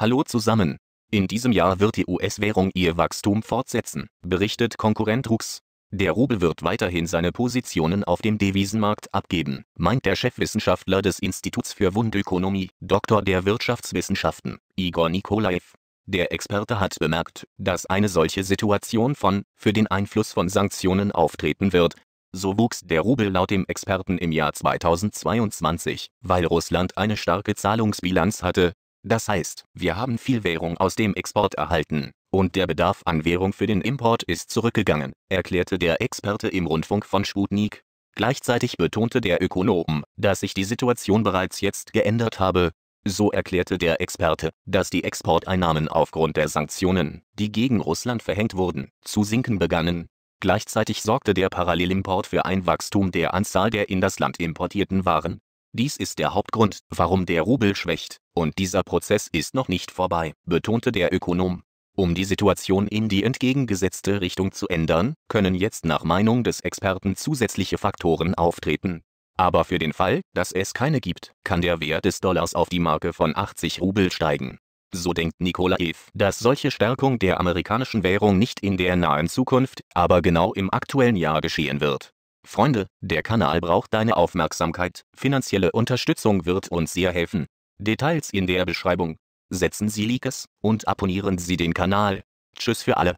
Hallo zusammen. In diesem Jahr wird die US-Währung ihr Wachstum fortsetzen, berichtet Konkurrent Rux. Der Rubel wird weiterhin seine Positionen auf dem Devisenmarkt abgeben, meint der Chefwissenschaftler des Instituts für Wundökonomie, Doktor der Wirtschaftswissenschaften, Igor Nikolaev. Der Experte hat bemerkt, dass eine solche Situation von für den Einfluss von Sanktionen auftreten wird, so wuchs der Rubel laut dem Experten im Jahr 2022, weil Russland eine starke Zahlungsbilanz hatte, das heißt, wir haben viel Währung aus dem Export erhalten, und der Bedarf an Währung für den Import ist zurückgegangen, erklärte der Experte im Rundfunk von Sputnik. Gleichzeitig betonte der Ökonom, dass sich die Situation bereits jetzt geändert habe. So erklärte der Experte, dass die Exporteinnahmen aufgrund der Sanktionen, die gegen Russland verhängt wurden, zu sinken begannen. Gleichzeitig sorgte der Parallelimport für ein Wachstum der Anzahl der in das Land importierten Waren, dies ist der Hauptgrund, warum der Rubel schwächt, und dieser Prozess ist noch nicht vorbei, betonte der Ökonom. Um die Situation in die entgegengesetzte Richtung zu ändern, können jetzt nach Meinung des Experten zusätzliche Faktoren auftreten. Aber für den Fall, dass es keine gibt, kann der Wert des Dollars auf die Marke von 80 Rubel steigen. So denkt Nikolaev, dass solche Stärkung der amerikanischen Währung nicht in der nahen Zukunft, aber genau im aktuellen Jahr geschehen wird. Freunde, der Kanal braucht deine Aufmerksamkeit, finanzielle Unterstützung wird uns sehr helfen. Details in der Beschreibung. Setzen Sie Likes und abonnieren Sie den Kanal. Tschüss für alle.